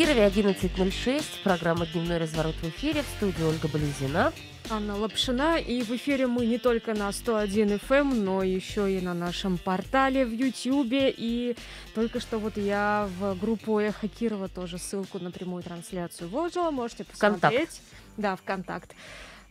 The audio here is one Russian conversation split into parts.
Кирове 11.06, программа «Дневной разворот» в эфире, в студии Ольга Близина. Анна Лапшина, и в эфире мы не только на 101 FM, эм, но еще и на нашем портале в Ютьюбе, и только что вот я в группу «Эхо Кирова» тоже ссылку на прямую трансляцию выложила, можете посмотреть. Контакт. Да, в Контакт.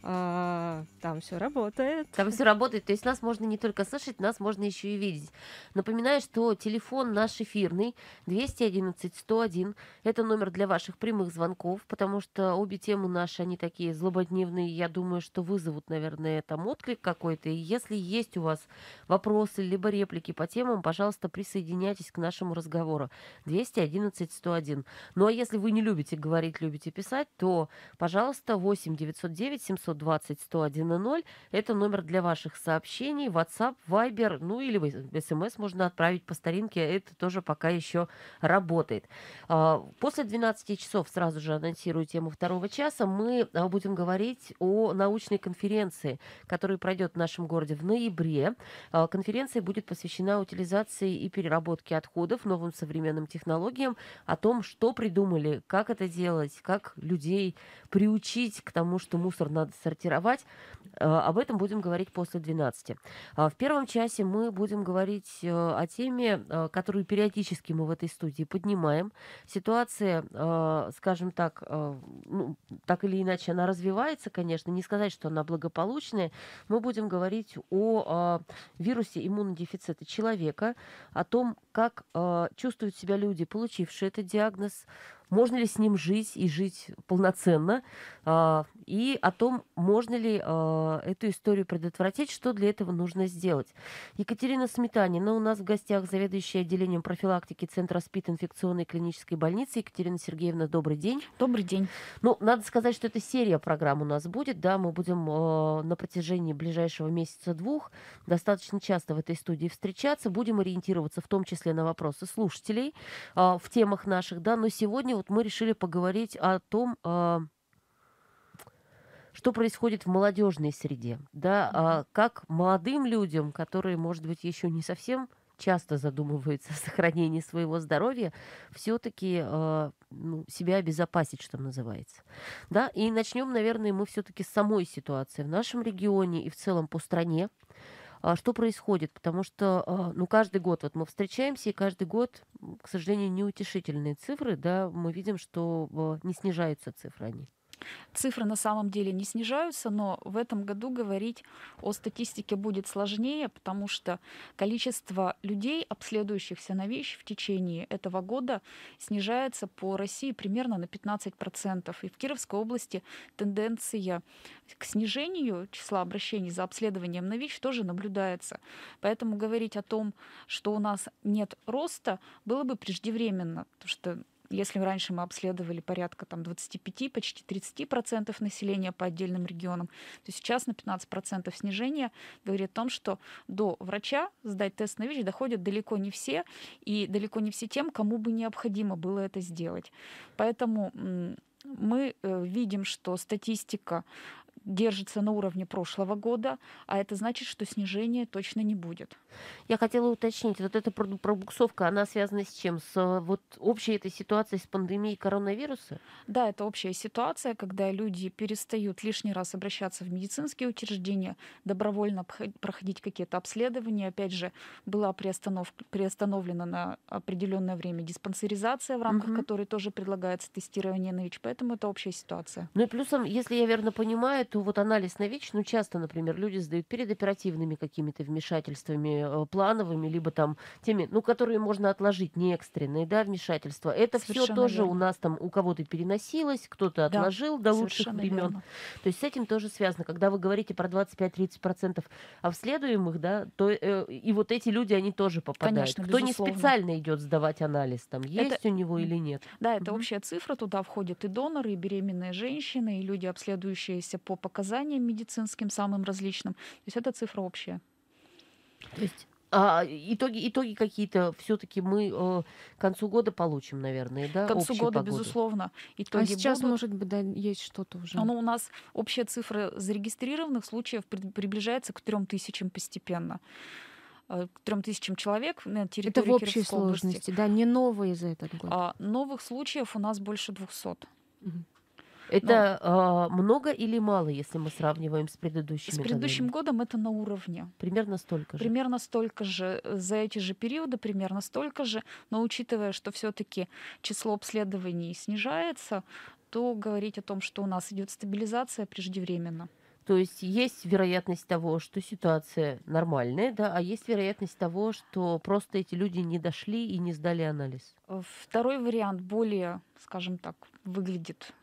А, там все работает. Там все работает. То есть нас можно не только слышать, нас можно еще и видеть. Напоминаю, что телефон наш эфирный 211 101. Это номер для ваших прямых звонков, потому что обе темы наши, они такие злободневные. Я думаю, что вызовут, наверное, там отклик какой-то. И если есть у вас вопросы либо реплики по темам, пожалуйста, присоединяйтесь к нашему разговору. 211 101. Ну а если вы не любите говорить, любите писать, то, пожалуйста, 8 909 700 920 101 0. Это номер для ваших сообщений, WhatsApp, Viber, ну или смс можно отправить по старинке. Это тоже пока еще работает. А, после 12 часов, сразу же анонсирую тему второго часа, мы а, будем говорить о научной конференции, которая пройдет в нашем городе в ноябре. А, конференция будет посвящена утилизации и переработке отходов, новым современным технологиям, о том, что придумали, как это делать, как людей приучить к тому, что мусор надо сортировать. А, об этом будем говорить после 12. А, в первом часе мы будем говорить э, о теме, э, которую периодически мы в этой студии поднимаем. Ситуация, э, скажем так, ну, так или иначе, она развивается, конечно. Не сказать, что она благополучная. Мы будем говорить о а, вирусе иммунодефицита человека, о том, как чувствуют себя люди, получившие этот диагноз, можно ли с ним жить и жить полноценно, а, и о том, можно ли а, эту историю предотвратить, что для этого нужно сделать. Екатерина Сметанина у нас в гостях, заведующая отделением профилактики Центра СПИД инфекционной клинической больницы. Екатерина Сергеевна, добрый день. Добрый день. Ну, надо сказать, что это серия программ у нас будет, да, мы будем а, на протяжении ближайшего месяца-двух достаточно часто в этой студии встречаться, будем ориентироваться в том числе на вопросы слушателей в темах наших, да, но сегодня вот мы решили поговорить о том, а, что происходит в молодежной среде, да, а как молодым людям, которые, может быть, еще не совсем часто задумываются о сохранении своего здоровья, все-таки э, а, ну, себя обезопасить, что называется. Да? И начнем, наверное, мы все-таки с самой ситуации в нашем регионе и в целом по стране. А, что происходит, потому что а, ну, каждый год вот мы встречаемся, и каждый год, к сожалению, неутешительные цифры, да, мы видим, что а, не снижаются цифры они. Цифры на самом деле не снижаются, но в этом году говорить о статистике будет сложнее, потому что количество людей, обследующихся на ВИЧ в течение этого года, снижается по России примерно на 15%. И в Кировской области тенденция к снижению числа обращений за обследованием на ВИЧ тоже наблюдается. Поэтому говорить о том, что у нас нет роста, было бы преждевременно, потому что если раньше мы обследовали порядка там, 25, почти 30% процентов населения по отдельным регионам, то сейчас на 15% процентов снижение говорит о том, что до врача сдать тест на ВИЧ доходят далеко не все, и далеко не все тем, кому бы необходимо было это сделать. Поэтому мы э, видим, что статистика держится на уровне прошлого года, а это значит, что снижения точно не будет. Я хотела уточнить, вот эта пробуксовка, она связана с чем? С вот общей этой ситуацией с пандемией коронавируса? Да, это общая ситуация, когда люди перестают лишний раз обращаться в медицинские учреждения, добровольно проходить какие-то обследования. Опять же, была приостанов... приостановлена на определенное время диспансеризация, в рамках угу. которой тоже предлагается тестирование на ВИЧ, поэтому это общая ситуация. Ну и плюсом, если я верно понимаю, то что вот анализ на ВИЧ, ну, часто, например, люди сдают перед оперативными какими-то вмешательствами, э, плановыми, либо там теми, ну, которые можно отложить, не экстренные, да, вмешательства. Это все тоже верно. у нас там у кого-то переносилось, кто-то отложил да, до лучших времен. То есть с этим тоже связано. Когда вы говорите про 25-30% обследуемых, да, то э, и вот эти люди, они тоже попадают. Конечно, кто безусловно. не специально идет сдавать анализ, там есть это... у него или нет. Да, это угу. общая цифра, туда входят и доноры, и беременные женщины, и люди, обследующиеся по показаниям медицинским, самым различным. То есть это цифра общая. То есть а итоги, итоги какие-то все-таки мы э, к концу года получим, наверное, да? К концу года, погоду. безусловно. А итоги а сейчас, будут. может быть, да, есть что-то уже. Но ну, у нас общая цифра зарегистрированных случаев приближается к трем тысячам постепенно э, к трем тысячам человек на территории Это в общей Кировской сложности, области. да, не новые за этот год. А, новых случаев у нас больше двухсот. Угу. Ну. Это Но... А, э, много или мало, если мы сравниваем с предыдущим? годами? С предыдущим годами? годом это на уровне. Примерно столько же. Примерно столько же. За эти же периоды примерно столько же. Но учитывая, что все-таки число обследований снижается, то говорить о том, что у нас идет стабилизация преждевременно. То есть есть вероятность того, что ситуация нормальная, да, а есть вероятность того, что просто эти люди не дошли и не сдали анализ. Э, второй вариант более, скажем так, выглядит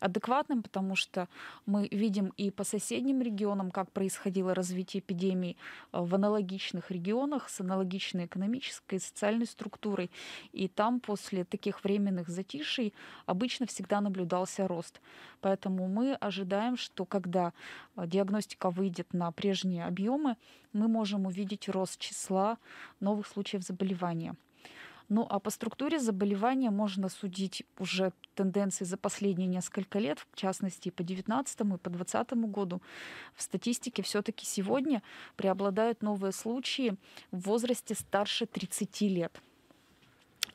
адекватным, потому что мы видим и по соседним регионам, как происходило развитие эпидемии э, в аналогичных регионах с аналогичной экономической и социальной структурой. И там после таких временных затишей обычно всегда наблюдался рост. Поэтому мы ожидаем, что когда э, диагностика выйдет на прежние объемы, мы можем увидеть рост числа новых случаев заболевания. Ну а по структуре заболевания можно судить уже тенденции за последние несколько лет, в частности по 2019 и по 2020 году. В статистике все-таки сегодня преобладают новые случаи в возрасте старше 30 лет.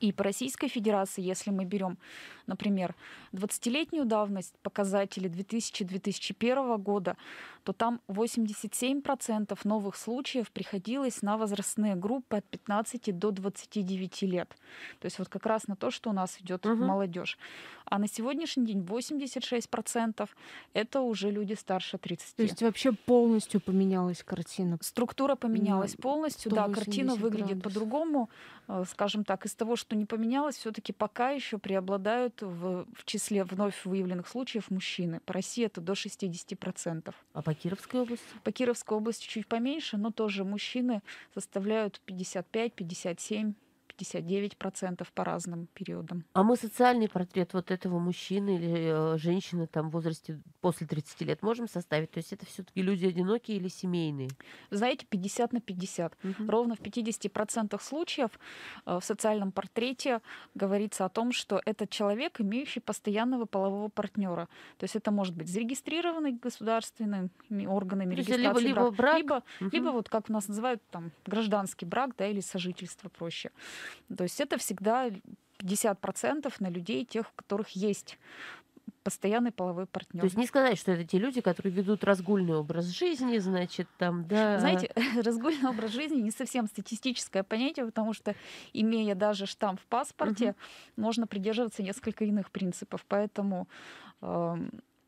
И по Российской Федерации, если мы берем, например, 20-летнюю давность, показатели 2000-2001 года, то там 87% новых случаев приходилось на возрастные группы от 15 до 29 лет. То есть вот как раз на то, что у нас идет угу. молодежь. А на сегодняшний день 86% это уже люди старше 30. То есть вообще полностью поменялась картина? Структура поменялась полностью, да, картина выглядит по-другому. Э, скажем так, из того, что что не поменялось, все-таки пока еще преобладают в, в числе вновь выявленных случаев мужчины. По России это до 60%. А по Кировской области? По Кировской области чуть поменьше, но тоже мужчины составляют 55-57%. 59% по разным периодам. А мы социальный портрет вот этого мужчины или э, женщины там в возрасте после 30 лет можем составить? То есть это все-таки люди одинокие или семейные? Знаете, 50 на 50. Угу. Ровно в 50% случаев э, в социальном портрете говорится о том, что этот человек, имеющий постоянного полового партнера. То есть это может быть зарегистрированный государственными органами регистрации либо, либо брак, либо, брак. Либо, угу. либо вот как у нас называют там гражданский брак да, или сожительство проще. То есть это всегда 50% на людей, тех, у которых есть постоянный половой партнер. То есть не сказать, что это те люди, которые ведут разгульный образ жизни, значит, там, да. Знаете, разгульный образ жизни не совсем статистическое понятие, потому что, имея даже штамп в паспорте, угу. можно придерживаться несколько иных принципов. Поэтому э,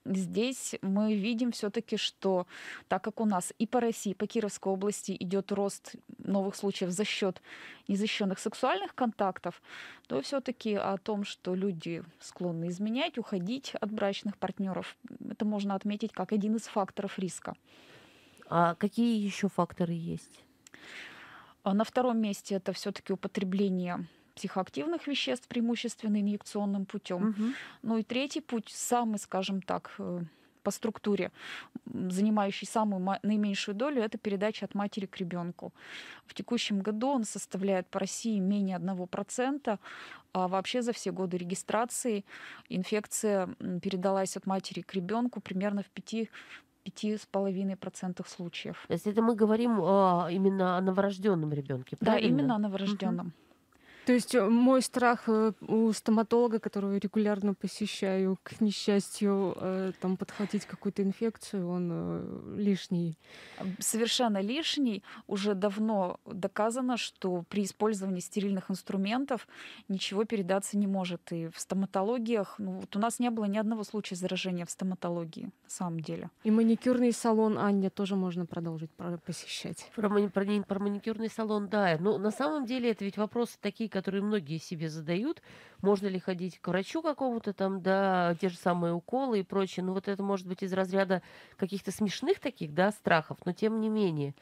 здесь мы видим все-таки, что так как у нас и по России, и по Кировской области идет рост новых случаев за счет незащищенных сексуальных контактов, то все-таки о том, что люди склонны изменять, уходить от брачных партнеров, это можно отметить как один из факторов риска. А какие еще факторы есть? А на втором месте это все-таки употребление психоактивных веществ, преимущественно инъекционным путем. Угу. Ну и третий путь, самый, скажем так, э, по структуре, занимающий самую наименьшую долю, это передача от матери к ребенку. В текущем году он составляет по России менее 1%, а вообще за все годы регистрации инфекция передалась от матери к ребенку примерно в 5 пяти с половиной процентах случаев. То есть это мы говорим о, именно о новорожденном ребенке, Да, именно о новорожденном. Угу. То есть э, мой страх э, у стоматолога, которого регулярно посещаю, к несчастью, э, там подхватить какую-то инфекцию, он лишний. Совершенно лишний. Уже давно доказано, что при использовании стерильных инструментов ничего передаться не может. И в стоматологиях, ну вот у нас не было ни одного случая заражения в стоматологии, на самом деле. И маникюрный салон Аня, тоже можно продолжить посещать. Про, про, про маникюрный салон, да. Но ну, на самом деле это ведь вопросы такие, которые многие себе задают. Можно ли ходить к врачу какому-то там, да, те же самые уколы и прочее. Ну вот это может быть из разряда каких-то смешных таких, да, страхов, но тем не менее.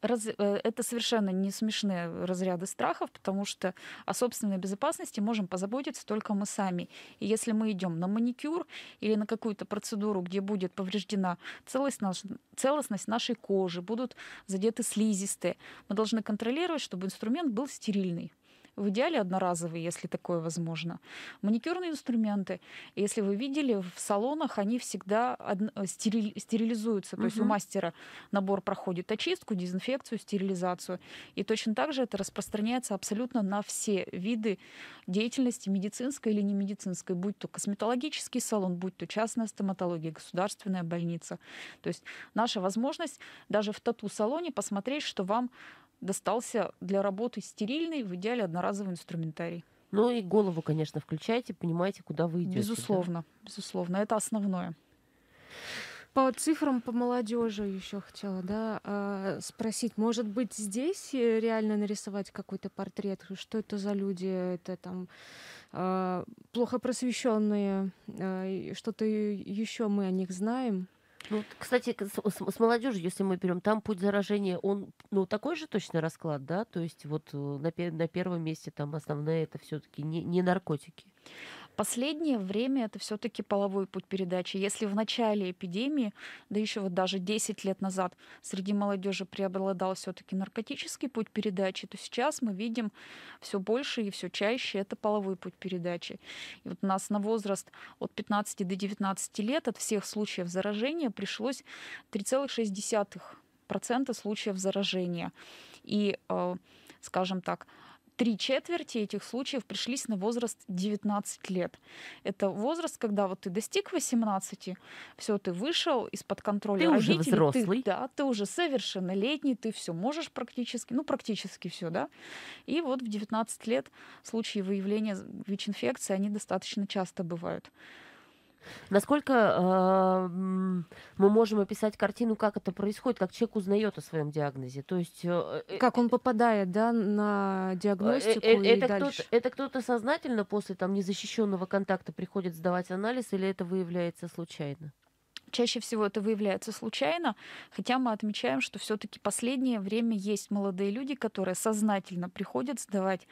Раз, э, это совершенно не смешные разряды страхов, потому что о собственной безопасности можем позаботиться только мы сами. И если мы идем на маникюр или на какую-то процедуру, где будет повреждена целостность, наш, целостность нашей кожи, будут задеты слизистые, мы должны контролировать, чтобы инструмент был стерильный в идеале одноразовые, если такое возможно. Маникюрные инструменты, если вы видели, в салонах они всегда э, стерилизуются. То угу. есть у мастера набор проходит очистку, дезинфекцию, стерилизацию. И точно так же это распространяется абсолютно на все виды деятельности, медицинской или не медицинской, будь то косметологический салон, будь то частная стоматология, государственная больница. То есть наша возможность даже в тату-салоне посмотреть, что вам достался для работы стерильный, в идеале одноразовый инструментарий. Ну и голову, конечно, включайте, понимаете, куда вы идете. Безусловно, да? безусловно, это основное. По цифрам по молодежи еще хотела да, а, спросить, может быть, здесь э, реально нарисовать какой-то портрет? Что это за люди? Это там а, плохо просвещенные? А, что-то еще мы о них знаем? Ну, кстати, с, с молодежью, если мы берем, там путь заражения, он ну, такой же точно расклад, да? То есть вот э, на, на первом месте там основное это все-таки не, не наркотики. Последнее время это все-таки половой путь передачи. Если в начале эпидемии, да еще вот даже 10 лет назад, среди молодежи преобладал все-таки наркотический путь передачи, то сейчас мы видим все больше и все чаще это половой путь передачи. И вот у нас на возраст от 15 до 19 лет от всех случаев заражения пришлось 3,6% случаев заражения. И, э, скажем так, три четверти этих случаев пришлись на возраст 19 лет. Это возраст, когда вот ты достиг 18, все, ты вышел из-под контроля ты родителей. Уже взрослый. Ты, да, ты уже совершеннолетний, ты все можешь практически, ну практически все, да. И вот в 19 лет случаи выявления ВИЧ-инфекции, они достаточно часто бывают. Насколько э, мы можем описать картину, как это происходит, как человек узнает о своем диагнозе? То есть э, э как он э, э, попадает, да, на диагностику э, э, это и кто дальше? Это кто-то сознательно после там незащищенного контакта приходит сдавать анализ, или это выявляется случайно? Чаще всего это выявляется случайно, хотя мы отмечаем, что все-таки последнее время есть молодые люди, которые сознательно приходят сдавать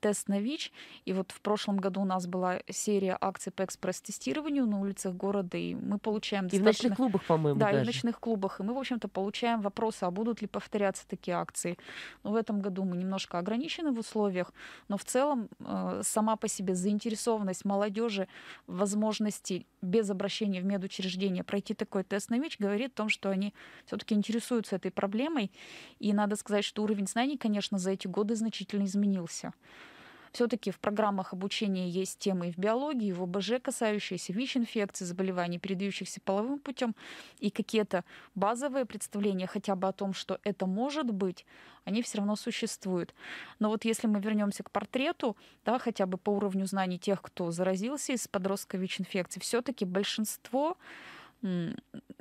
тест на ВИЧ. И вот в прошлом году у нас была серия акций по экспресс-тестированию на улицах города, и мы получаем... И достаточно... в ночных клубах, по-моему, Да, даже. и в ночных клубах. И мы, в общем-то, получаем вопросы, а будут ли повторяться такие акции. Но в этом году мы немножко ограничены в условиях, но в целом э, сама по себе заинтересованность молодежи, возможности без обращения в медучреждение пройти пройти такой тест на ВИЧ, говорит о том, что они все-таки интересуются этой проблемой. И надо сказать, что уровень знаний, конечно, за эти годы значительно изменился. Все-таки в программах обучения есть темы и в биологии, и в ОБЖ, касающиеся ВИЧ-инфекции, заболеваний, передающихся половым путем, и какие-то базовые представления хотя бы о том, что это может быть, они все равно существуют. Но вот если мы вернемся к портрету, да, хотя бы по уровню знаний тех, кто заразился из подростка ВИЧ-инфекции, все-таки большинство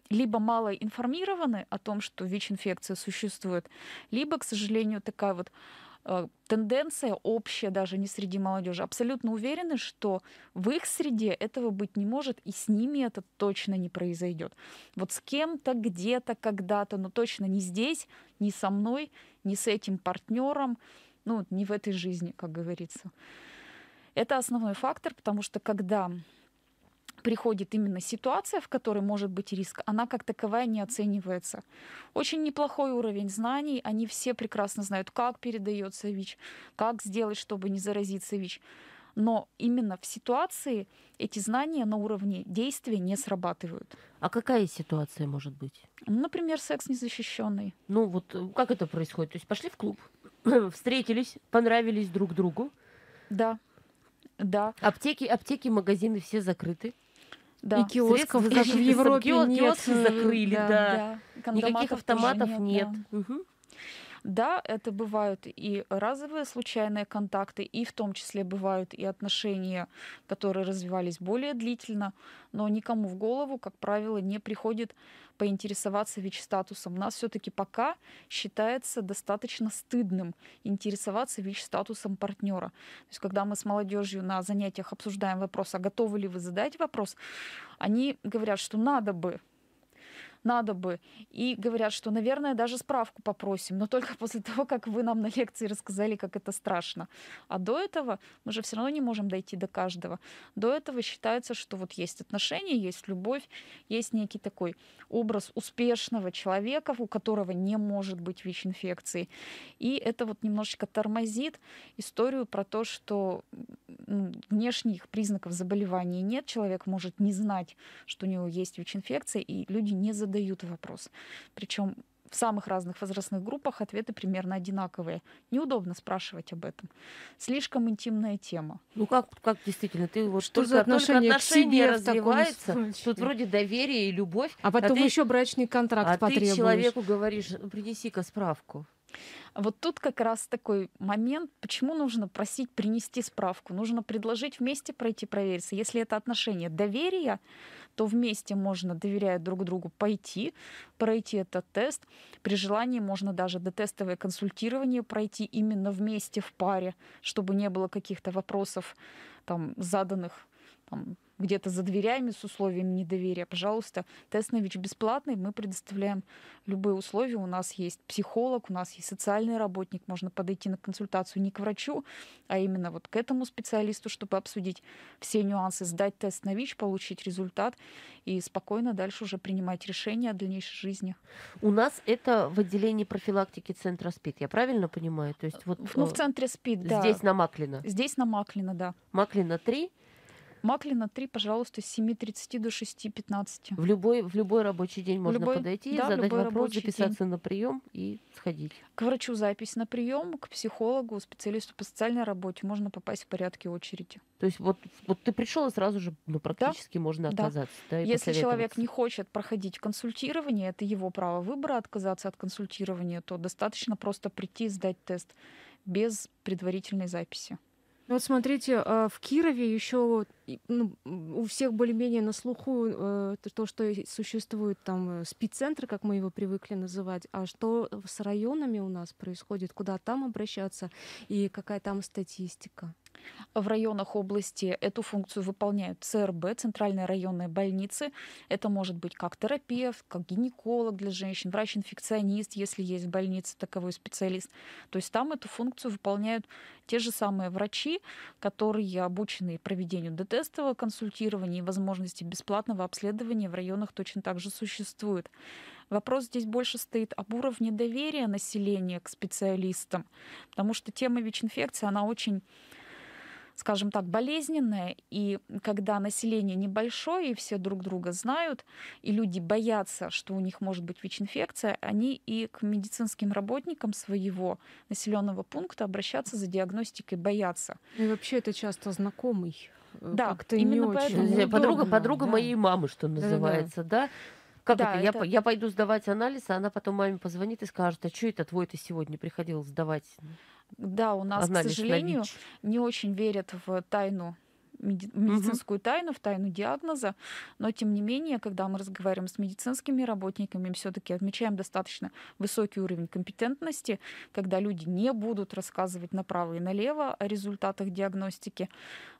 либо мало информированы о том, что ВИЧ-инфекция существует, либо, к сожалению, такая вот э, тенденция общая даже не среди молодежи. Абсолютно уверены, что в их среде этого быть не может, и с ними это точно не произойдет. Вот с кем-то, где-то, когда-то, но точно не здесь, не со мной, не с этим партнером, ну, не в этой жизни, как говорится. Это основной фактор, потому что когда приходит именно ситуация, в которой может быть риск, она как таковая не оценивается. Очень неплохой уровень знаний, они все прекрасно знают, как передается ВИЧ, как сделать, чтобы не заразиться ВИЧ. Но именно в ситуации эти знания на уровне действия не срабатывают. А какая ситуация может быть? Ну, например, секс незащищенный. Ну вот э, как это происходит? То есть пошли в клуб, встретились, понравились друг другу. Да. Да. Аптеки, аптеки, магазины все закрыты да. и киосков, средств, как в Европе киос, закрыли, э, да. да. да. Никаких автоматов нет. нет. Угу. Да, это бывают и разовые случайные контакты, и в том числе бывают и отношения, которые развивались более длительно, но никому в голову, как правило, не приходит поинтересоваться ВИЧ-статусом. нас все-таки пока считается достаточно стыдным интересоваться ВИЧ-статусом партнера. То есть, когда мы с молодежью на занятиях обсуждаем вопрос, а готовы ли вы задать вопрос, они говорят, что надо бы, надо бы. И говорят, что, наверное, даже справку попросим, но только после того, как вы нам на лекции рассказали, как это страшно. А до этого мы же все равно не можем дойти до каждого. До этого считается, что вот есть отношения, есть любовь, есть некий такой образ успешного человека, у которого не может быть ВИЧ-инфекции. И это вот немножечко тормозит историю про то, что внешних признаков заболевания нет, человек может не знать, что у него есть ВИЧ-инфекция, и люди не задумываются задают вопрос. Причем в самых разных возрастных группах ответы примерно одинаковые. Неудобно спрашивать об этом. Слишком интимная тема. Ну как, как действительно? Ты вот что за отношение, отношение к себе развивается, тут вроде доверие и любовь. А потом а ты, еще брачный контракт а потребуешь. ты человеку говоришь, ну, принеси-ка справку. Вот тут как раз такой момент, почему нужно просить принести справку. Нужно предложить вместе пройти провериться. Если это отношение доверия, то вместе можно, доверяя друг другу, пойти, пройти этот тест. При желании можно даже дотестовое консультирование пройти именно вместе в паре, чтобы не было каких-то вопросов там заданных там, где-то за дверями с условием недоверия, пожалуйста, тест на ВИЧ бесплатный, мы предоставляем любые условия. У нас есть психолог, у нас есть социальный работник, можно подойти на консультацию не к врачу, а именно вот к этому специалисту, чтобы обсудить все нюансы, сдать тест на ВИЧ, получить результат и спокойно дальше уже принимать решения о дальнейшей жизни. У нас это в отделении профилактики центра СПИД, я правильно понимаю? То есть вот, ну, в э, центре СПИД, да. Здесь на Маклина? Здесь на Маклина, да. Маклина 3? Маклина 3, пожалуйста, с 7.30 до 6.15. В любой, в любой рабочий день можно любой, подойти, да, задать вопрос, записаться день. на прием и сходить. К врачу запись на прием, к психологу, специалисту по социальной работе можно попасть в порядке очереди. То есть вот, вот ты пришел и сразу же ну, практически да? можно отказаться. Да. Да, Если человек не хочет проходить консультирование, это его право выбора отказаться от консультирования, то достаточно просто прийти и сдать тест без предварительной записи. Ну вот смотрите, а, в Кирове еще ну, у всех более-менее на слуху э, то, что существует там э, спеццентр, как мы его привыкли называть, а что с районами у нас происходит, куда там обращаться и какая там статистика? В районах области эту функцию выполняют ЦРБ, Центральные районные больницы. Это может быть как терапевт, как гинеколог для женщин, врач-инфекционист, если есть в больнице таковой специалист. То есть там эту функцию выполняют те же самые врачи, которые обучены проведению детестового консультирования и возможности бесплатного обследования в районах точно так же существует. Вопрос здесь больше стоит об уровне доверия населения к специалистам, потому что тема ВИЧ-инфекции, она очень скажем так, болезненное, и когда население небольшое, и все друг друга знают, и люди боятся, что у них может быть ВИЧ-инфекция, они и к медицинским работникам своего населенного пункта обращаться за диагностикой боятся. Ну и вообще это часто знакомый э, да, как-то именно не поэтому очень. подруга, подруга да. моей мамы, что называется, да, да. да? Как да, это? это... Я, я пойду сдавать анализ, а она потом маме позвонит и скажет, а что это твой ты сегодня приходил сдавать? Да, у нас, анализ к сожалению, на не очень верят в тайну медицинскую угу. тайну, в тайну диагноза, но тем не менее, когда мы разговариваем с медицинскими работниками, все-таки отмечаем достаточно высокий уровень компетентности, когда люди не будут рассказывать направо и налево о результатах диагностики,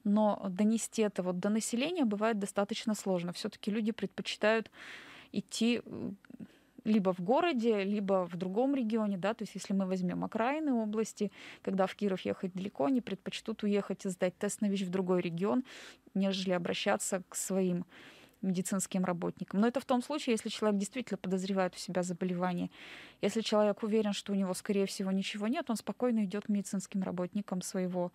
но донести это вот до населения бывает достаточно сложно. Все-таки люди предпочитают идти либо в городе, либо в другом регионе, да, то есть если мы возьмем окраины области, когда в Киров ехать далеко, они предпочтут уехать и сдать тест на ВИЧ в другой регион, нежели обращаться к своим медицинским работникам. Но это в том случае, если человек действительно подозревает у себя заболевание. Если человек уверен, что у него, скорее всего, ничего нет, он спокойно идет к медицинским работникам своего,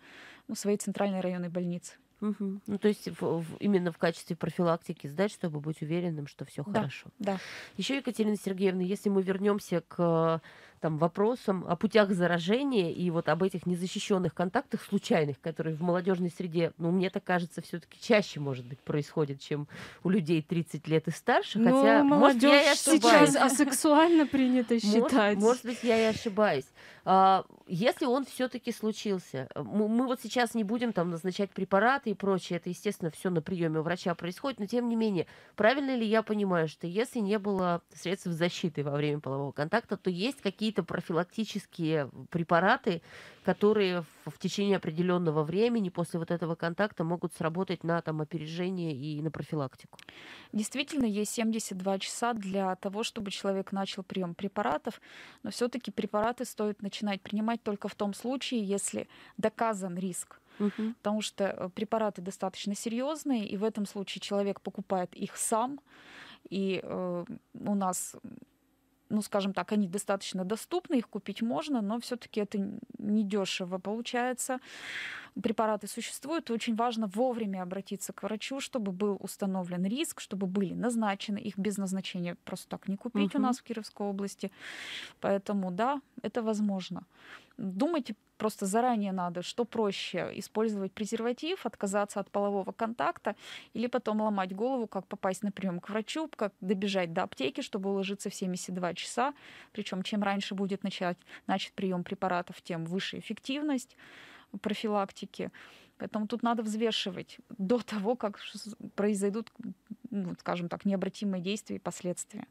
ну, своей центральной районной больницы. Угу. Ну, то есть в, в, именно в качестве профилактики сдать, чтобы быть уверенным, что все да, хорошо. Да. Еще, Екатерина Сергеевна, если мы вернемся к э, там, вопросам о путях заражения и вот об этих незащищенных контактах случайных, которые в молодежной среде, ну, мне так кажется, все-таки чаще, может быть, происходит, чем у людей 30 лет и старше. Но ну, хотя, молодежь может, я и сейчас асексуально принято считать. Может, может быть, я и ошибаюсь. А, если он все-таки случился, э, мы, мы вот сейчас не будем там назначать препараты и прочее, это, естественно, все на приеме у врача происходит, но тем не менее, правильно ли я понимаю, что если не было средств защиты во время полового контакта, то есть какие какие-то профилактические препараты, которые в, в течение определенного времени после вот этого контакта могут сработать на там, опережение и на профилактику? Действительно, есть 72 часа для того, чтобы человек начал прием препаратов, но все-таки препараты стоит начинать принимать только в том случае, если доказан риск. Угу. Потому что препараты достаточно серьезные, и в этом случае человек покупает их сам. И э, у нас ну, скажем так, они достаточно доступны, их купить можно, но все-таки это недешево получается. Препараты существуют, и очень важно вовремя обратиться к врачу, чтобы был установлен риск, чтобы были назначены. Их без назначения просто так не купить угу. у нас в Кировской области. Поэтому, да, это возможно. Думайте просто заранее надо, что проще, использовать презерватив, отказаться от полового контакта или потом ломать голову, как попасть на прием к врачу, как добежать до аптеки, чтобы уложиться в 72 часа. Причем чем раньше будет начать, начать прием препаратов, тем выше эффективность профилактики. Поэтому тут надо взвешивать до того, как произойдут, ну, скажем так, необратимые действия и последствия.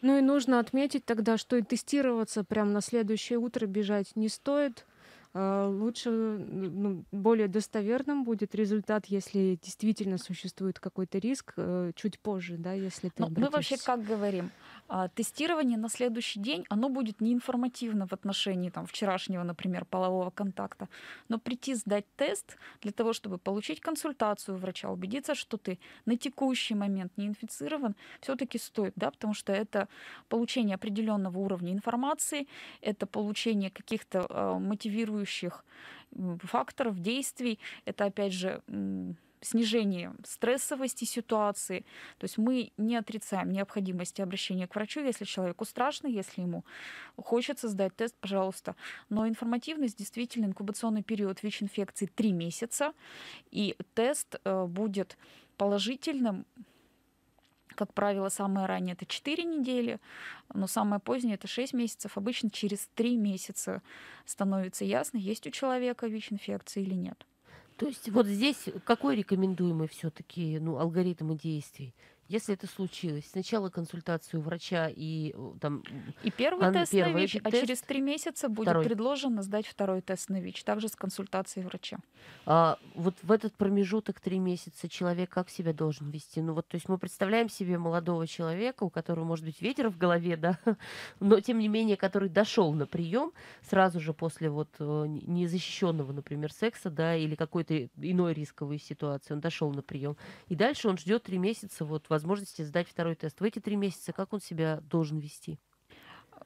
Ну и нужно отметить тогда, что и тестироваться прямо на следующее утро бежать не стоит – Э, лучше, ну, более достоверным будет результат, если действительно существует какой-то риск э, чуть позже, да, если ты. Но ну, мы вообще как говорим, а, тестирование на следующий день, оно будет неинформативно в отношении там вчерашнего, например, полового контакта, но прийти сдать тест для того, чтобы получить консультацию врача, убедиться, что ты на текущий момент не инфицирован, все-таки стоит, да, потому что это получение определенного уровня информации, это получение каких-то э, мотивирующих стимулирующих факторов, действий. Это, опять же, снижение стрессовости ситуации. То есть мы не отрицаем необходимости обращения к врачу, если человеку страшно, если ему хочется сдать тест, пожалуйста. Но информативность действительно инкубационный период ВИЧ-инфекции 3 месяца, и тест э, будет положительным как правило, самое раннее это 4 недели, но самое позднее это 6 месяцев. Обычно через 3 месяца становится ясно, есть у человека ВИЧ-инфекция или нет. То есть вот здесь какой рекомендуемый все-таки ну, алгоритм действий? Если это случилось, сначала консультацию врача и э, там... И первый ан- тест первый на ВИЧ, а через три месяца будет второй. предложено сдать второй тест на ВИЧ, также с консультацией врача. А, вот в этот промежуток три месяца человек как себя должен вести? Ну вот, то есть мы представляем себе молодого человека, у которого, может быть, ветер в голове, да, но тем не менее, который дошел на прием сразу же после вот э, незащищенного, например, секса, да, или какой-то иной рисковой ситуации, он дошел на прием. И дальше он ждет три месяца вот в возможности сдать второй тест. В эти три месяца как он себя должен вести?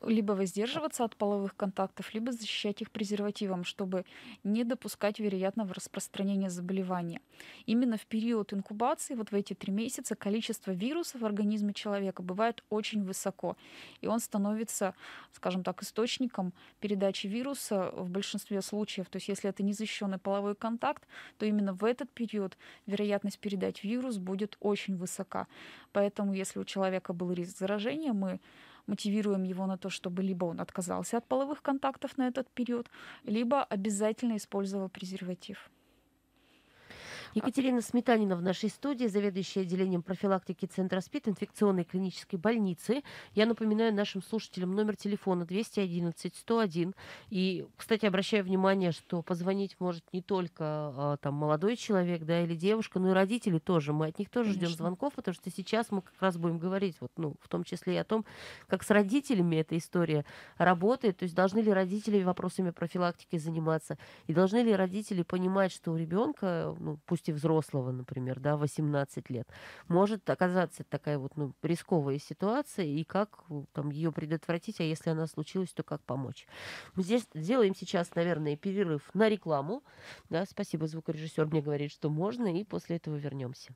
либо воздерживаться от половых контактов, либо защищать их презервативом, чтобы не допускать вероятного распространения заболевания. Именно в период инкубации, вот в эти три месяца, количество вирусов в организме человека бывает очень высоко, и он становится, скажем так, источником передачи вируса в большинстве случаев. То есть если это незащищенный половой контакт, то именно в этот период вероятность передать вирус будет очень высока. Поэтому если у человека был риск заражения, мы мотивируем его на то, чтобы либо он отказался от половых контактов на этот период, либо обязательно использовал презерватив. Екатерина Сметанина в нашей студии, заведующая отделением профилактики Центра СПИД инфекционной клинической больницы. Я напоминаю нашим слушателям номер телефона 211 101. И, кстати, обращаю внимание, что позвонить может не только а, там молодой человек, да, или девушка, но и родители тоже. Мы от них тоже ждем звонков, потому что сейчас мы как раз будем говорить, вот, ну, в том числе и о том, как с родителями эта история работает. То есть должны ли родители вопросами профилактики заниматься, и должны ли родители понимать, что у ребенка, ну, пусть возрасте взрослого, например, да, 18 лет, может оказаться такая вот ну, рисковая ситуация, и как э, там ее предотвратить, а если она случилась, то как помочь. Мы здесь делаем сейчас, наверное, перерыв на рекламу. Да, спасибо, звукорежиссер мне говорит, что можно, и после этого вернемся.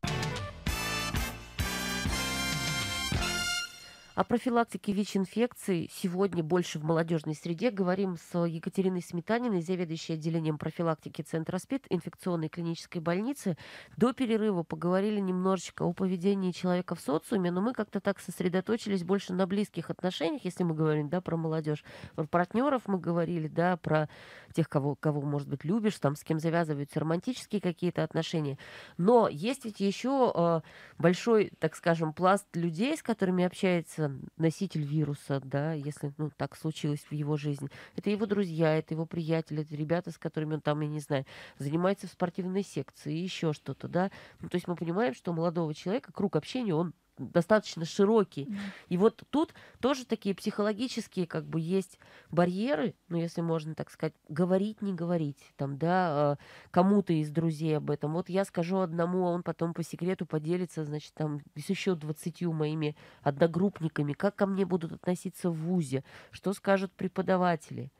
О профилактике ВИЧ-инфекции сегодня больше в молодежной среде говорим с Екатериной Сметаниной, заведующей отделением профилактики Центра СПИД инфекционной клинической больницы. До перерыва поговорили немножечко о поведении человека в социуме, но мы как-то так сосредоточились больше на близких отношениях, если мы говорим да, про молодежь. Про партнеров мы говорили, да, про тех, кого, кого, может быть, любишь, там, с кем завязываются романтические какие-то отношения. Но есть ведь еще а, большой, так скажем, пласт людей, с которыми общается возможно, носитель вируса, да, если ну, так случилось в его жизни. Это его друзья, это его приятели, это ребята, с которыми он там, я не знаю, занимается в спортивной секции, еще что-то, да. Ну, то есть мы понимаем, что у молодого человека круг общения, он достаточно широкий. И вот тут тоже такие психологические как бы есть барьеры, ну, если можно так сказать, говорить, не говорить, там, да, э, кому-то из друзей об этом. Вот я скажу одному, а он потом по секрету поделится, значит, там, с еще двадцатью моими одногруппниками, как ко мне будут относиться в ВУЗе, что скажут преподаватели. Mm.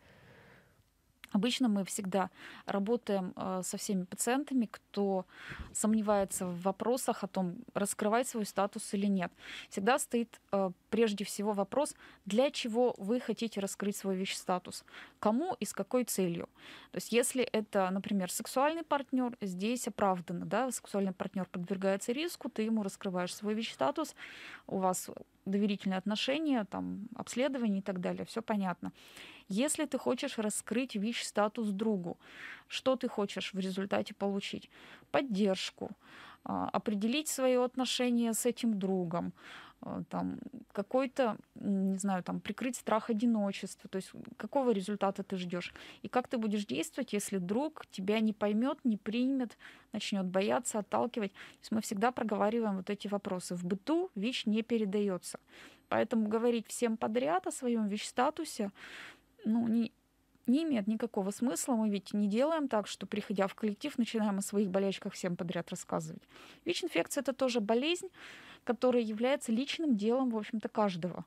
Обычно мы всегда работаем э, со всеми пациентами, кто сомневается в вопросах о том, раскрывать свой статус или нет. Всегда стоит э, прежде всего вопрос, для чего вы хотите раскрыть свой ВИЧ-статус, кому и с какой целью. То есть если это, например, сексуальный партнер, здесь оправданно, да, сексуальный партнер подвергается риску, ты ему раскрываешь свой ВИЧ-статус, у вас доверительные отношения, там, обследование и так далее, все понятно. Если ты хочешь раскрыть ВИЧ-статус другу, что ты хочешь в результате получить? Поддержку, а, определить свои отношения с этим другом, а, там, какой-то, не знаю, там, прикрыть страх одиночества, то есть какого результата ты ждешь, и как ты будешь действовать, если друг тебя не поймет, не примет, начнет бояться, отталкивать. То есть мы всегда проговариваем вот эти вопросы. В быту ВИЧ не передается. Поэтому говорить всем подряд о своем ВИЧ-статусе, ну, не, не имеет никакого смысла. Мы ведь не делаем так, что, приходя в коллектив, начинаем о своих болячках всем подряд рассказывать. ВИЧ-инфекция – это тоже болезнь, которая является личным делом, в общем-то, каждого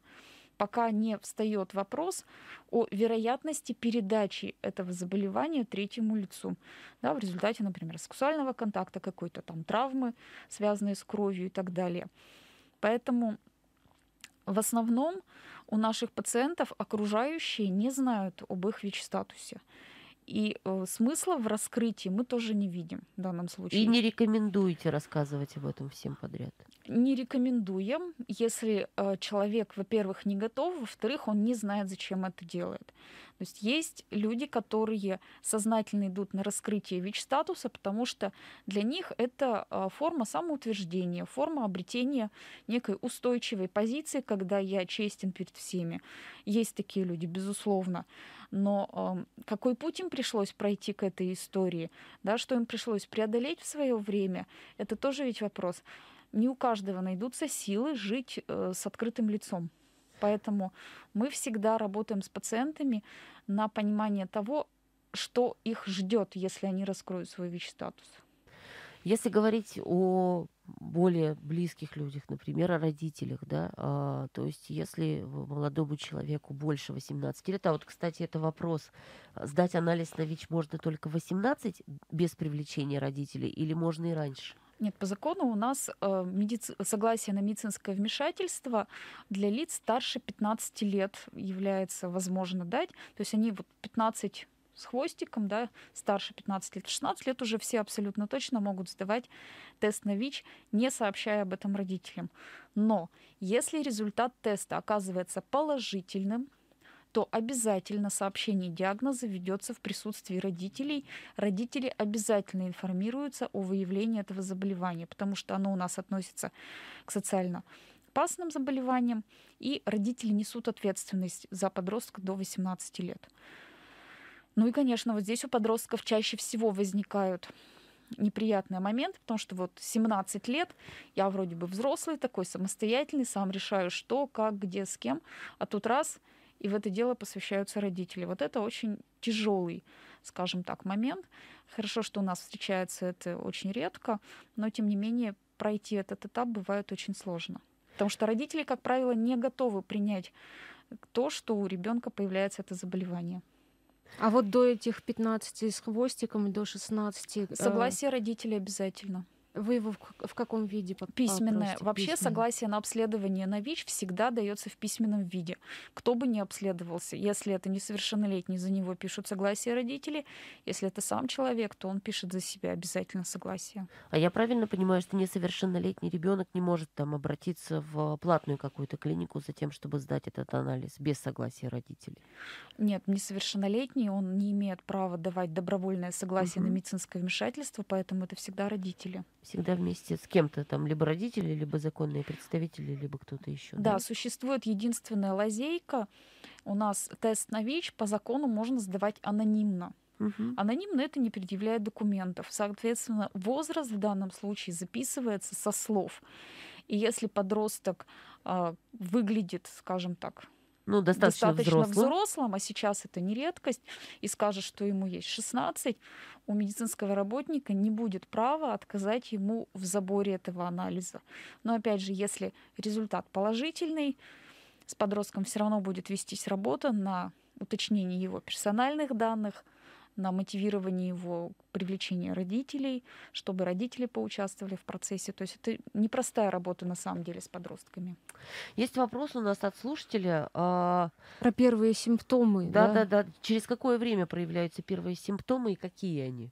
пока не встает вопрос о вероятности передачи этого заболевания третьему лицу. Да, в результате, например, сексуального контакта, какой-то там травмы, связанные с кровью и так далее. Поэтому в основном у наших пациентов окружающие не знают об их ВИЧ-статусе. И э, смысла в раскрытии мы тоже не видим в данном случае. И не рекомендуете рассказывать об этом всем подряд не рекомендуем, если э, человек, во-первых, не готов, во-вторых, он не знает, зачем это делает. То есть есть люди, которые сознательно идут на раскрытие ВИЧ-статуса, потому что для них это э, форма самоутверждения, форма обретения некой устойчивой позиции, когда я честен перед всеми. Есть такие люди, безусловно. Но эм, какой путь им пришлось пройти к этой истории, да, что им пришлось преодолеть в свое время, это тоже ведь вопрос не у каждого найдутся силы жить э, с открытым лицом. Поэтому мы всегда работаем с пациентами на понимание того, что их ждет, если они раскроют свой ВИЧ-статус. Если говорить о более близких людях, например, о родителях, да, а, то есть если молодому человеку больше 18 лет, а вот, кстати, это вопрос, а, сдать анализ на ВИЧ можно только 18 без привлечения родителей или можно и раньше? Нет, по закону у нас э, медици... согласие на медицинское вмешательство для лиц старше 15 лет является возможно дать. То есть они вот 15 с хвостиком, да, старше 15 лет, 16 лет уже все абсолютно точно могут сдавать тест на ВИЧ, не сообщая об этом родителям. Но если результат теста оказывается положительным, то обязательно сообщение диагноза ведется в присутствии родителей. Родители обязательно информируются о выявлении этого заболевания, потому что оно у нас относится к социально опасным заболеваниям, и родители несут ответственность за подростка до 18 лет. Ну и, конечно, вот здесь у подростков чаще всего возникают неприятные моменты, потому что вот 17 лет, я вроде бы взрослый такой, самостоятельный, сам решаю, что, как, где, с кем, а тут раз – и в это дело посвящаются родители. Вот это очень тяжелый, скажем так, момент. Хорошо, что у нас встречается это очень редко, но тем не менее пройти этот этап бывает очень сложно. Потому что родители, как правило, не готовы принять то, что у ребенка появляется это заболевание. А вот до этих 15 с хвостиком, и до 16... Э, Согласие родителей обязательно. Вы его в, в каком виде под, а, Письменное. Вообще письменное. согласие на обследование на ВИЧ всегда дается в письменном виде. Кто бы ни обследовался, если это несовершеннолетний, за него пишут согласие родители. Если это сам человек, то он пишет за себя обязательно согласие. А я правильно понимаю, что несовершеннолетний ребенок не может там обратиться в платную какую-то клинику за тем, чтобы сдать этот анализ без согласия родителей? Нет, несовершеннолетний, он не имеет права давать добровольное согласие угу. на медицинское вмешательство, поэтому это всегда родители всегда вместе с кем-то там, либо родители, либо законные представители, либо кто-то еще. Да, да, существует единственная лазейка. У нас тест на ВИЧ по закону можно сдавать анонимно. Угу. Анонимно это не предъявляет документов. Соответственно, возраст в данном случае записывается со слов. И если подросток э, выглядит, скажем так, ну, достаточно, достаточно взрослым. взрослым, а сейчас это не редкость, и скажет, что ему есть 16, у медицинского работника не будет права отказать ему в заборе этого анализа. Но опять же, если результат положительный, с подростком все равно будет вестись работа на уточнение его персональных данных – на мотивирование его привлечения родителей, чтобы родители поучаствовали в процессе. То есть это непростая работа на самом деле с подростками. Есть вопрос у нас от слушателя. А... Про первые симптомы. Да, да, да, да. Через какое время проявляются первые симптомы и какие они?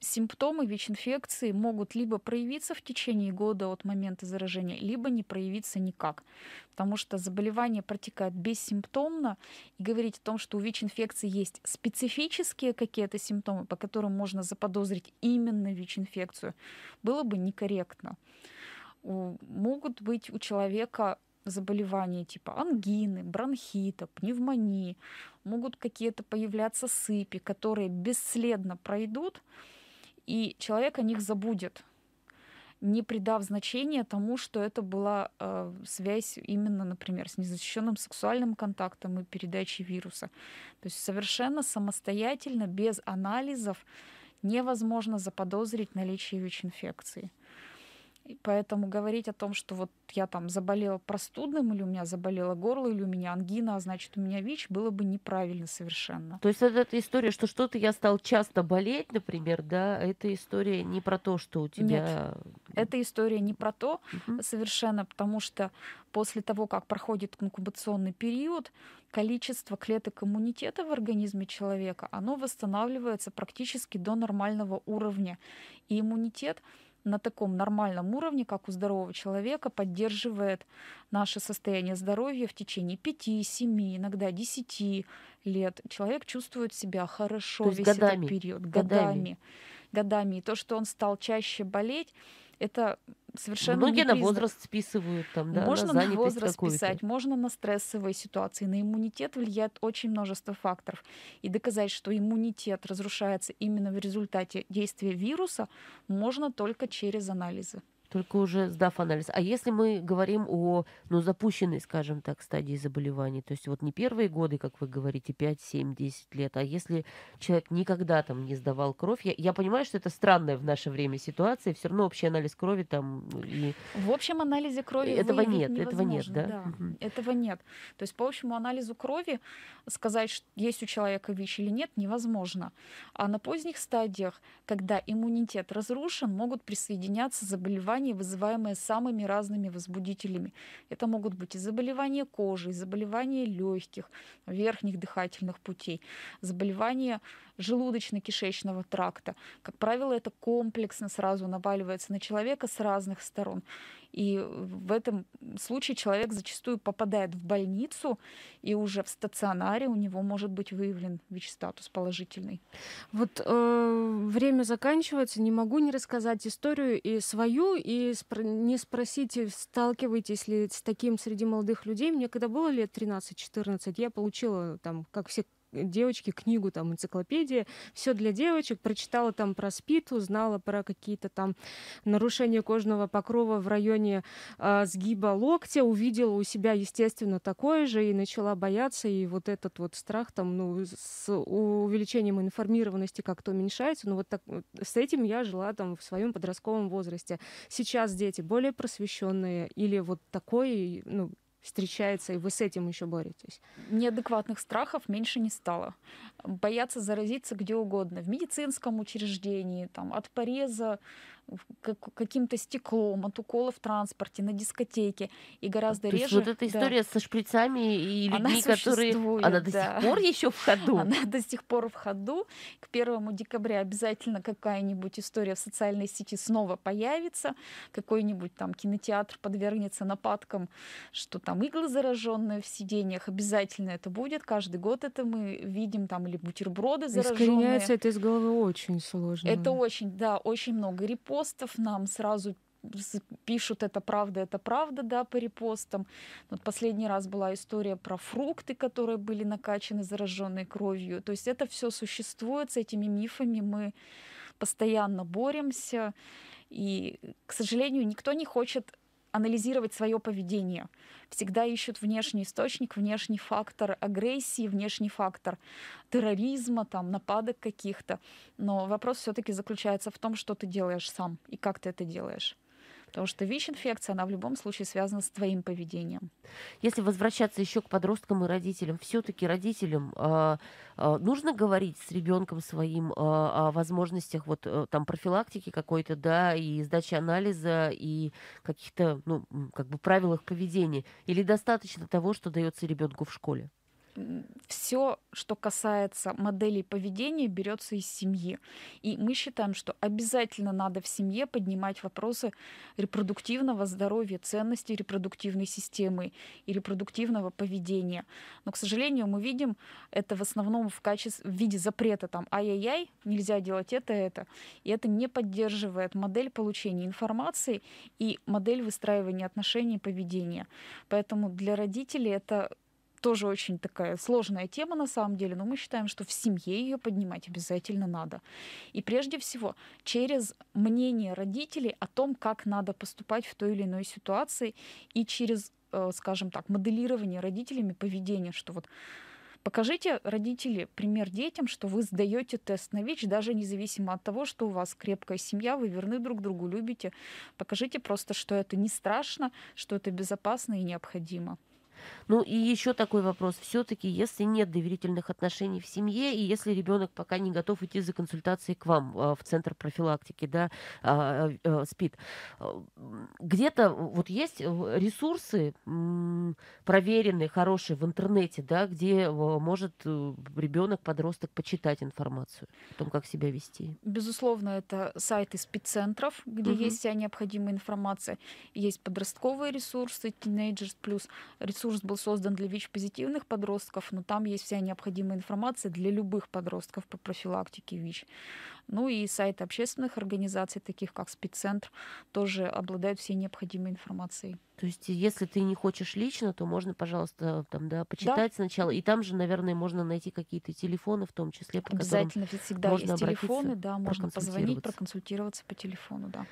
симптомы ВИЧ-инфекции могут либо проявиться в течение года от момента заражения, либо не проявиться никак. Потому что заболевание протекает бессимптомно. И говорить о том, что у ВИЧ-инфекции есть специфические какие-то симптомы, по которым можно заподозрить именно ВИЧ-инфекцию, было бы некорректно. Могут быть у человека заболевания типа ангины, бронхита, пневмонии, могут какие-то появляться сыпи, которые бесследно пройдут, и человек о них забудет, не придав значения тому, что это была э, связь именно, например, с незащищенным сексуальным контактом и передачей вируса. То есть совершенно самостоятельно, без анализов, невозможно заподозрить наличие ВИЧ-инфекции. И поэтому говорить о том, что вот я там заболела простудным, или у меня заболело горло, или у меня ангина, а значит у меня ВИЧ, было бы неправильно совершенно. То есть это, эта история, что что-то я стал часто болеть, например, да, эта история не про то, что у тебя... Нет, Это история не про то совершенно, потому что после того, как проходит инкубационный период, количество клеток иммунитета в организме человека, оно восстанавливается практически до нормального уровня. И иммунитет на таком нормальном уровне, как у здорового человека, поддерживает наше состояние здоровья в течение 5, 7, иногда 10 лет. Человек чувствует себя хорошо весь годами, этот период, годами. годами. годами. И то, что он стал чаще болеть, это совершенно Многие на возраст списывают там, да, можно на, на возраст списать, можно на стрессовые ситуации, на иммунитет влияет очень множество факторов. И доказать, что иммунитет разрушается именно в результате действия вируса, можно только через анализы только уже сдав анализ. А если мы говорим о ну, запущенной, скажем так, стадии заболевания, то есть вот не первые годы, как вы говорите, 5, 7, 10 лет, а если человек никогда там не сдавал кровь, я, я понимаю, что это странная в наше время ситуация, все равно общий анализ крови там... И... В общем анализе крови Этого нет, невозможно. этого нет, да? да угу. Этого нет. То есть по общему анализу крови сказать, что есть у человека ВИЧ или нет, невозможно. А на поздних стадиях, когда иммунитет разрушен, могут присоединяться заболевания заболевания, вызываемые самыми разными возбудителями. Это могут быть и заболевания кожи, и заболевания легких, верхних дыхательных путей, заболевания желудочно-кишечного тракта. Как правило, это комплексно сразу наваливается на человека с разных сторон. И в этом случае человек зачастую попадает в больницу, и уже в стационаре у него может быть выявлен ВИЧ-статус положительный. Вот э, время заканчивается, не могу не рассказать историю и свою, и спро- не спросите, сталкиваетесь ли с таким среди молодых людей. Мне когда было лет 13-14, я получила там, как все девочки книгу, там, энциклопедия, все для девочек, прочитала там про спит, узнала про какие-то там нарушения кожного покрова в районе э, сгиба локтя, увидела у себя, естественно, такое же и начала бояться, и вот этот вот страх там, ну, с увеличением информированности как-то уменьшается, но ну, вот так, с этим я жила там в своем подростковом возрасте. Сейчас дети более просвещенные или вот такое ну, встречается, и вы с этим еще боретесь. Неадекватных страхов меньше не стало. Бояться заразиться где угодно, в медицинском учреждении, там, от пореза, каким-то стеклом, от укола в транспорте, на дискотеке и гораздо То реже. вот эта история да. со шприцами и людьми, она которые она до да. сих пор еще в ходу. Она до сих пор в ходу. К первому декабря обязательно какая-нибудь история в социальной сети снова появится, какой-нибудь там кинотеатр подвергнется нападкам, что там иглы зараженные в сиденьях, обязательно это будет. Каждый год это мы видим там или бутерброды зараженные. Искореняется это из головы очень сложно. Это очень, да, очень много репортов репостов нам сразу пишут это правда, это правда, да, по репостам. Вот последний раз была история про фрукты, которые были накачаны зараженной кровью. То есть это все существует, с этими мифами мы постоянно боремся. И, к сожалению, никто не хочет анализировать свое поведение. Всегда ищут внешний источник, внешний фактор агрессии, внешний фактор терроризма, там, нападок каких-то. Но вопрос все-таки заключается в том, что ты делаешь сам и как ты это делаешь. Потому что ВИЧ-инфекция, она в любом случае связана с твоим поведением. Если возвращаться еще к подросткам и родителям, все-таки родителям э, э, нужно говорить с ребенком своим э, о возможностях вот э, там профилактики какой-то, да, и сдачи анализа, и каких-то, ну, как бы правилах поведения? Или достаточно того, что дается ребенку в школе? все, что касается моделей поведения, берется из семьи. И мы считаем, что обязательно надо в семье поднимать вопросы репродуктивного здоровья, ценностей репродуктивной системы и репродуктивного поведения. Но, к сожалению, мы видим это в основном в, качестве, в виде запрета там «ай-яй-яй, нельзя делать это, это». И это не поддерживает модель получения информации и модель выстраивания отношений и поведения. Поэтому для родителей это тоже очень такая сложная тема на самом деле, но мы считаем, что в семье ее поднимать обязательно надо. И прежде всего через мнение родителей о том, как надо поступать в той или иной ситуации, и через, э, скажем так, моделирование родителями поведения, что вот Покажите, родители, пример детям, что вы сдаете тест на ВИЧ, даже независимо от того, что у вас крепкая семья, вы верны друг другу, любите. Покажите просто, что это не страшно, что это безопасно и необходимо. Ну и еще такой вопрос. Все-таки, если нет доверительных отношений в семье, и если ребенок пока не готов идти за консультацией к вам а, в центр профилактики, да, а, э, э, спит э, где-то вот есть ресурсы проверенные, хорошие в интернете, да, где может ребенок, подросток почитать информацию о том, как себя вести? Безусловно, это сайты спеццентров, где угу. есть вся необходимая информация. Есть подростковые ресурсы, тинейджерс плюс, ресурс Курс был создан для ВИЧ-позитивных подростков, но там есть вся необходимая информация для любых подростков по профилактике ВИЧ. Ну и сайты общественных организаций, таких как спеццентр, тоже обладают всей необходимой информацией. То есть, если ты не хочешь лично, то можно, пожалуйста, там, да, почитать да. сначала. И там же, наверное, можно найти какие-то телефоны, в том числе, по Обязательно, ведь всегда можно есть телефоны, да, можно позвонить, проконсультироваться по телефону, да.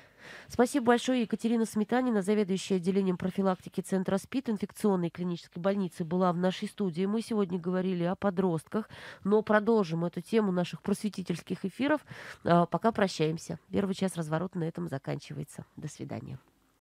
Спасибо большое, Екатерина Сметанина, заведующая отделением профилактики Центра СПИД инфекционной клинической больницы, была в нашей студии. Мы сегодня говорили о подростках, но продолжим эту тему наших просветительских эфиров. А, пока прощаемся. Первый час разворота на этом заканчивается. До свидания.